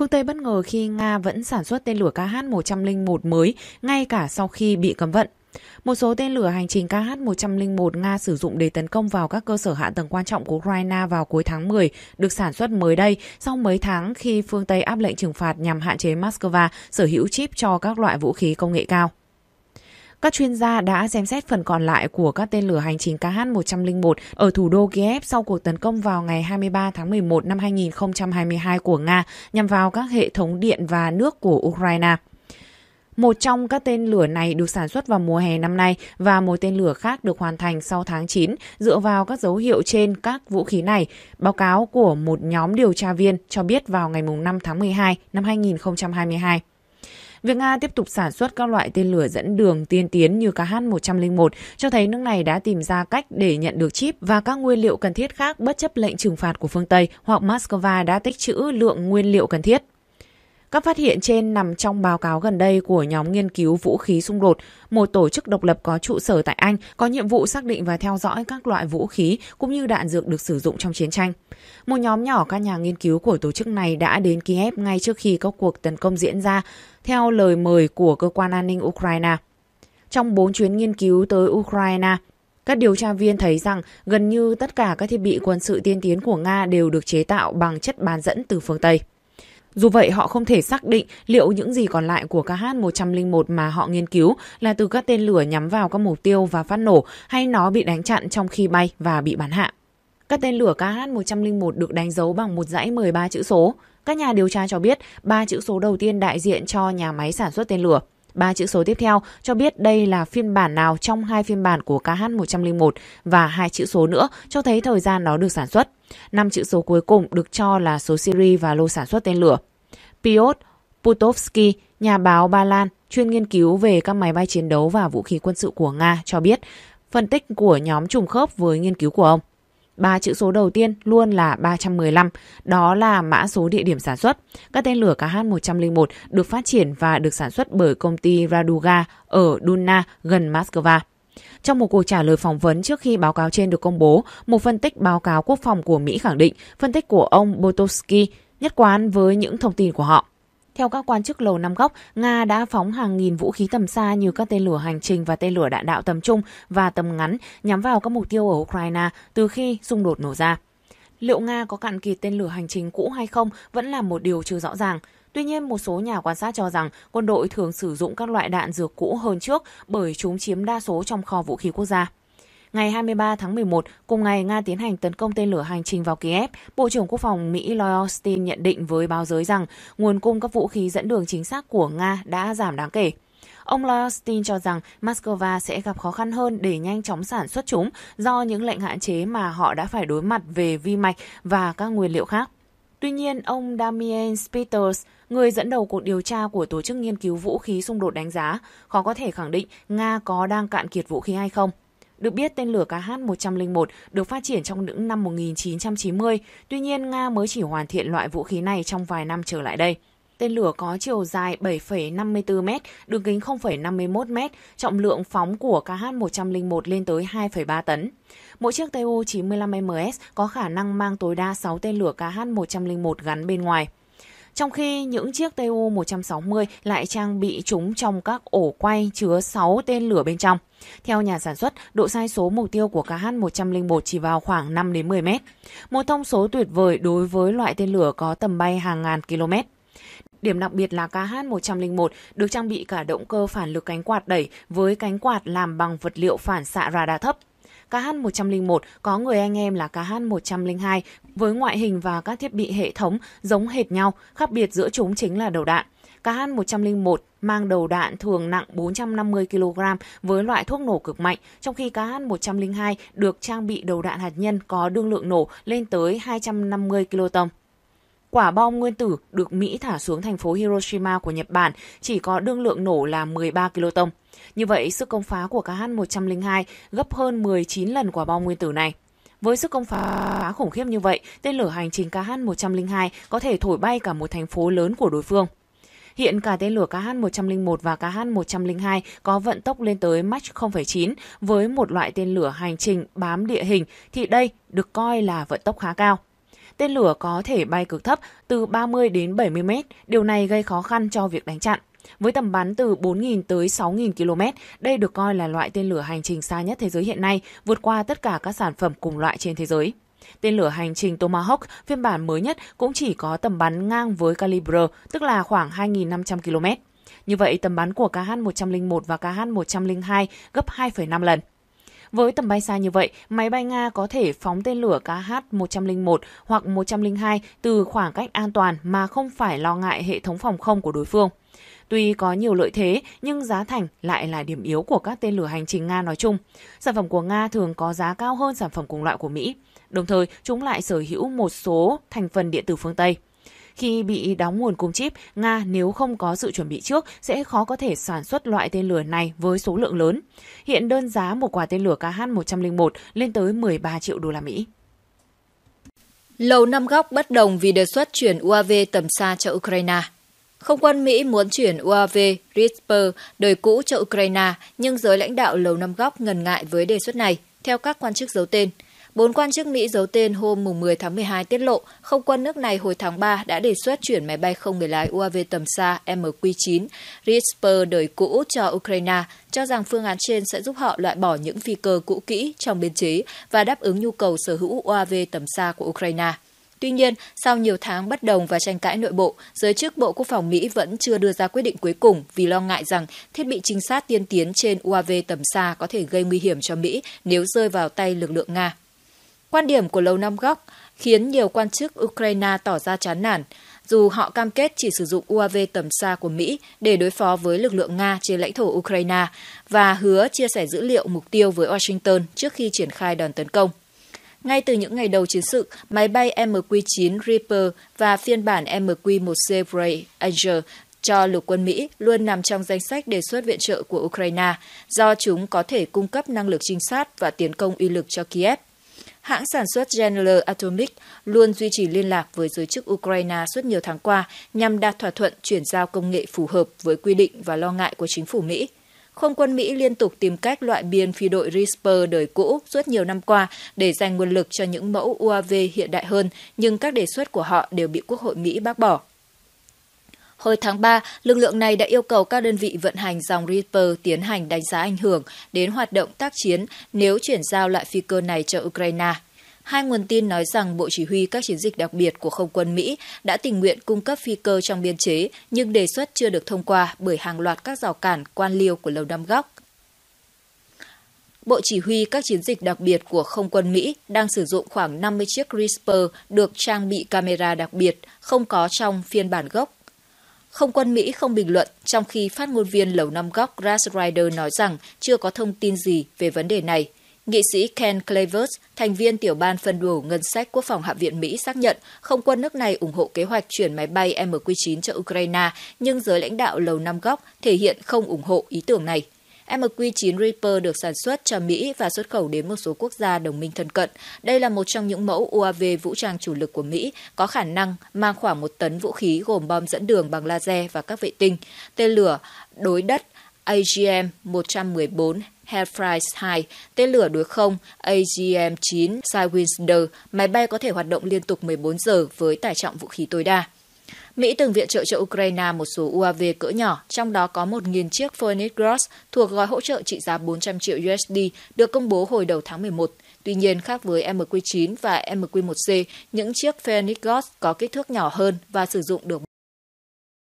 Phương Tây bất ngờ khi Nga vẫn sản xuất tên lửa KH-101 mới ngay cả sau khi bị cấm vận. Một số tên lửa hành trình KH-101 Nga sử dụng để tấn công vào các cơ sở hạ tầng quan trọng của Ukraine vào cuối tháng 10 được sản xuất mới đây sau mấy tháng khi phương Tây áp lệnh trừng phạt nhằm hạn chế Moscow sở hữu chip cho các loại vũ khí công nghệ cao. Các chuyên gia đã xem xét phần còn lại của các tên lửa hành trình KH-101 ở thủ đô Kiev sau cuộc tấn công vào ngày 23 tháng 11 năm 2022 của Nga nhằm vào các hệ thống điện và nước của Ukraine. Một trong các tên lửa này được sản xuất vào mùa hè năm nay và một tên lửa khác được hoàn thành sau tháng 9 dựa vào các dấu hiệu trên các vũ khí này. Báo cáo của một nhóm điều tra viên cho biết vào ngày 5 tháng 12 năm 2022. Việc Nga tiếp tục sản xuất các loại tên lửa dẫn đường tiên tiến như KH-101 cho thấy nước này đã tìm ra cách để nhận được chip và các nguyên liệu cần thiết khác bất chấp lệnh trừng phạt của phương Tây hoặc Moscow đã tích trữ lượng nguyên liệu cần thiết. Các phát hiện trên nằm trong báo cáo gần đây của nhóm nghiên cứu vũ khí xung đột, một tổ chức độc lập có trụ sở tại Anh có nhiệm vụ xác định và theo dõi các loại vũ khí cũng như đạn dược được sử dụng trong chiến tranh. Một nhóm nhỏ các nhà nghiên cứu của tổ chức này đã đến Kiev ngay trước khi các cuộc tấn công diễn ra, theo lời mời của cơ quan an ninh Ukraine. Trong bốn chuyến nghiên cứu tới Ukraine, các điều tra viên thấy rằng gần như tất cả các thiết bị quân sự tiên tiến của Nga đều được chế tạo bằng chất bán dẫn từ phương Tây. Dù vậy, họ không thể xác định liệu những gì còn lại của KH-101 mà họ nghiên cứu là từ các tên lửa nhắm vào các mục tiêu và phát nổ hay nó bị đánh chặn trong khi bay và bị bắn hạ. Các tên lửa KH-101 được đánh dấu bằng một dãy 13 chữ số. Các nhà điều tra cho biết ba chữ số đầu tiên đại diện cho nhà máy sản xuất tên lửa. Ba chữ số tiếp theo cho biết đây là phiên bản nào trong hai phiên bản của KH101 và hai chữ số nữa cho thấy thời gian nó được sản xuất. Năm chữ số cuối cùng được cho là số seri và lô sản xuất tên lửa. Piotr Putovsky, nhà báo Ba Lan, chuyên nghiên cứu về các máy bay chiến đấu và vũ khí quân sự của Nga cho biết, phân tích của nhóm trùng khớp với nghiên cứu của ông. Ba chữ số đầu tiên luôn là 315, đó là mã số địa điểm sản xuất. Các tên lửa KH-101 được phát triển và được sản xuất bởi công ty Raduga ở Duna gần Moscow. Trong một cuộc trả lời phỏng vấn trước khi báo cáo trên được công bố, một phân tích báo cáo quốc phòng của Mỹ khẳng định phân tích của ông Botowski nhất quán với những thông tin của họ. Theo các quan chức Lầu Năm Góc, Nga đã phóng hàng nghìn vũ khí tầm xa như các tên lửa hành trình và tên lửa đạn đạo tầm trung và tầm ngắn nhắm vào các mục tiêu ở Ukraine từ khi xung đột nổ ra. Liệu Nga có cạn kiệt tên lửa hành trình cũ hay không vẫn là một điều chưa rõ ràng. Tuy nhiên, một số nhà quan sát cho rằng quân đội thường sử dụng các loại đạn dược cũ hơn trước bởi chúng chiếm đa số trong kho vũ khí quốc gia. Ngày 23 tháng 11, cùng ngày Nga tiến hành tấn công tên lửa hành trình vào Kiev, Bộ trưởng Quốc phòng Mỹ Lloyd Austin nhận định với báo giới rằng nguồn cung các vũ khí dẫn đường chính xác của Nga đã giảm đáng kể. Ông Lloyd Austin cho rằng Moscow sẽ gặp khó khăn hơn để nhanh chóng sản xuất chúng do những lệnh hạn chế mà họ đã phải đối mặt về vi mạch và các nguyên liệu khác. Tuy nhiên, ông Damien Peters, người dẫn đầu cuộc điều tra của Tổ chức Nghiên cứu Vũ khí Xung đột đánh giá, khó có thể khẳng định Nga có đang cạn kiệt vũ khí hay không. Được biết, tên lửa KH-101 được phát triển trong những năm 1990, tuy nhiên Nga mới chỉ hoàn thiện loại vũ khí này trong vài năm trở lại đây. Tên lửa có chiều dài 7,54 m, đường kính 0,51 m, trọng lượng phóng của KH-101 lên tới 2,3 tấn. Mỗi chiếc Tu-95MS có khả năng mang tối đa 6 tên lửa KH-101 gắn bên ngoài. Trong khi những chiếc Tu-160 lại trang bị chúng trong các ổ quay chứa 6 tên lửa bên trong. Theo nhà sản xuất, độ sai số mục tiêu của KH-101 chỉ vào khoảng 5 đến 10 mét, một thông số tuyệt vời đối với loại tên lửa có tầm bay hàng ngàn km. Điểm đặc biệt là KH-101 được trang bị cả động cơ phản lực cánh quạt đẩy với cánh quạt làm bằng vật liệu phản xạ radar thấp. KH101 có người anh em là KH102 với ngoại hình và các thiết bị hệ thống giống hệt nhau, khác biệt giữa chúng chính là đầu đạn. KH101 mang đầu đạn thường nặng 450 kg với loại thuốc nổ cực mạnh, trong khi KH102 được trang bị đầu đạn hạt nhân có đương lượng nổ lên tới 250 kiloton. Quả bom nguyên tử được Mỹ thả xuống thành phố Hiroshima của Nhật Bản chỉ có đương lượng nổ là 13 kiloton. Như vậy, sức công phá của KH-102 gấp hơn 19 lần quả bom nguyên tử này. Với sức công phá khủng khiếp như vậy, tên lửa hành trình KH-102 có thể thổi bay cả một thành phố lớn của đối phương. Hiện cả tên lửa KH-101 và KH-102 có vận tốc lên tới Mach 0,9 với một loại tên lửa hành trình bám địa hình thì đây được coi là vận tốc khá cao tên lửa có thể bay cực thấp từ 30 đến 70 mét, điều này gây khó khăn cho việc đánh chặn. Với tầm bắn từ 4.000 tới 6.000 km, đây được coi là loại tên lửa hành trình xa nhất thế giới hiện nay, vượt qua tất cả các sản phẩm cùng loại trên thế giới. Tên lửa hành trình Tomahawk phiên bản mới nhất cũng chỉ có tầm bắn ngang với calibre, tức là khoảng 2.500 km. Như vậy, tầm bắn của KH-101 và KH-102 gấp 2,5 lần. Với tầm bay xa như vậy, máy bay Nga có thể phóng tên lửa KH-101 hoặc 102 từ khoảng cách an toàn mà không phải lo ngại hệ thống phòng không của đối phương. Tuy có nhiều lợi thế, nhưng giá thành lại là điểm yếu của các tên lửa hành trình Nga nói chung. Sản phẩm của Nga thường có giá cao hơn sản phẩm cùng loại của Mỹ. Đồng thời, chúng lại sở hữu một số thành phần điện tử phương Tây. Khi bị đóng nguồn cung chip, Nga nếu không có sự chuẩn bị trước sẽ khó có thể sản xuất loại tên lửa này với số lượng lớn. Hiện đơn giá một quả tên lửa KH-101 lên tới 13 triệu đô la Mỹ. Lầu năm góc bất đồng vì đề xuất chuyển UAV tầm xa cho Ukraine. Không quân Mỹ muốn chuyển UAV Reaper đời cũ cho Ukraine, nhưng giới lãnh đạo Lầu Năm Góc ngần ngại với đề xuất này, theo các quan chức giấu tên – Bốn quan chức Mỹ giấu tên hôm 10 tháng 12 tiết lộ, không quân nước này hồi tháng 3 đã đề xuất chuyển máy bay không người lái UAV tầm xa MQ-9 Reaper đời cũ cho Ukraine, cho rằng phương án trên sẽ giúp họ loại bỏ những phi cơ cũ kỹ trong biên chế và đáp ứng nhu cầu sở hữu UAV tầm xa của Ukraine. Tuy nhiên, sau nhiều tháng bất đồng và tranh cãi nội bộ, giới chức Bộ Quốc phòng Mỹ vẫn chưa đưa ra quyết định cuối cùng vì lo ngại rằng thiết bị trinh sát tiên tiến trên UAV tầm xa có thể gây nguy hiểm cho Mỹ nếu rơi vào tay lực lượng Nga. Quan điểm của Lầu Năm Góc khiến nhiều quan chức Ukraine tỏ ra chán nản, dù họ cam kết chỉ sử dụng UAV tầm xa của Mỹ để đối phó với lực lượng Nga trên lãnh thổ Ukraine và hứa chia sẻ dữ liệu mục tiêu với Washington trước khi triển khai đòn tấn công. Ngay từ những ngày đầu chiến sự, máy bay MQ-9 Reaper và phiên bản MQ-1C Brave Angel cho lục quân Mỹ luôn nằm trong danh sách đề xuất viện trợ của Ukraine do chúng có thể cung cấp năng lực trinh sát và tiến công uy lực cho Kiev hãng sản xuất General Atomic luôn duy trì liên lạc với giới chức Ukraine suốt nhiều tháng qua nhằm đạt thỏa thuận chuyển giao công nghệ phù hợp với quy định và lo ngại của chính phủ Mỹ. Không quân Mỹ liên tục tìm cách loại biên phi đội Reaper đời cũ suốt nhiều năm qua để dành nguồn lực cho những mẫu UAV hiện đại hơn, nhưng các đề xuất của họ đều bị Quốc hội Mỹ bác bỏ. Hồi tháng 3, lực lượng này đã yêu cầu các đơn vị vận hành dòng Reaper tiến hành đánh giá ảnh hưởng đến hoạt động tác chiến nếu chuyển giao lại phi cơ này cho Ukraine. Hai nguồn tin nói rằng Bộ Chỉ huy các chiến dịch đặc biệt của Không quân Mỹ đã tình nguyện cung cấp phi cơ trong biên chế, nhưng đề xuất chưa được thông qua bởi hàng loạt các rào cản quan liêu của Lầu Năm Góc. Bộ Chỉ huy các chiến dịch đặc biệt của Không quân Mỹ đang sử dụng khoảng 50 chiếc Reaper được trang bị camera đặc biệt, không có trong phiên bản gốc không quân Mỹ không bình luận, trong khi phát ngôn viên Lầu Năm Góc Grass Rider nói rằng chưa có thông tin gì về vấn đề này. Nghị sĩ Ken Clavers, thành viên tiểu ban phân bổ ngân sách quốc phòng Hạ viện Mỹ xác nhận không quân nước này ủng hộ kế hoạch chuyển máy bay MQ-9 cho Ukraine, nhưng giới lãnh đạo Lầu Năm Góc thể hiện không ủng hộ ý tưởng này. MQ9 Reaper được sản xuất cho Mỹ và xuất khẩu đến một số quốc gia đồng minh thân cận. Đây là một trong những mẫu UAV vũ trang chủ lực của Mỹ, có khả năng mang khoảng một tấn vũ khí gồm bom dẫn đường bằng laser và các vệ tinh, tên lửa đối đất AGM-114 Hellfire 2, tên lửa đối không AGM-9 Sidewinder, máy bay có thể hoạt động liên tục 14 giờ với tải trọng vũ khí tối đa. Mỹ từng viện trợ cho Ukraine một số UAV cỡ nhỏ, trong đó có 1.000 chiếc Phoenix Gross thuộc gói hỗ trợ trị giá 400 triệu USD được công bố hồi đầu tháng 11. Tuy nhiên, khác với MQ9 và MQ1C, những chiếc Phoenix Gross có kích thước nhỏ hơn và sử dụng được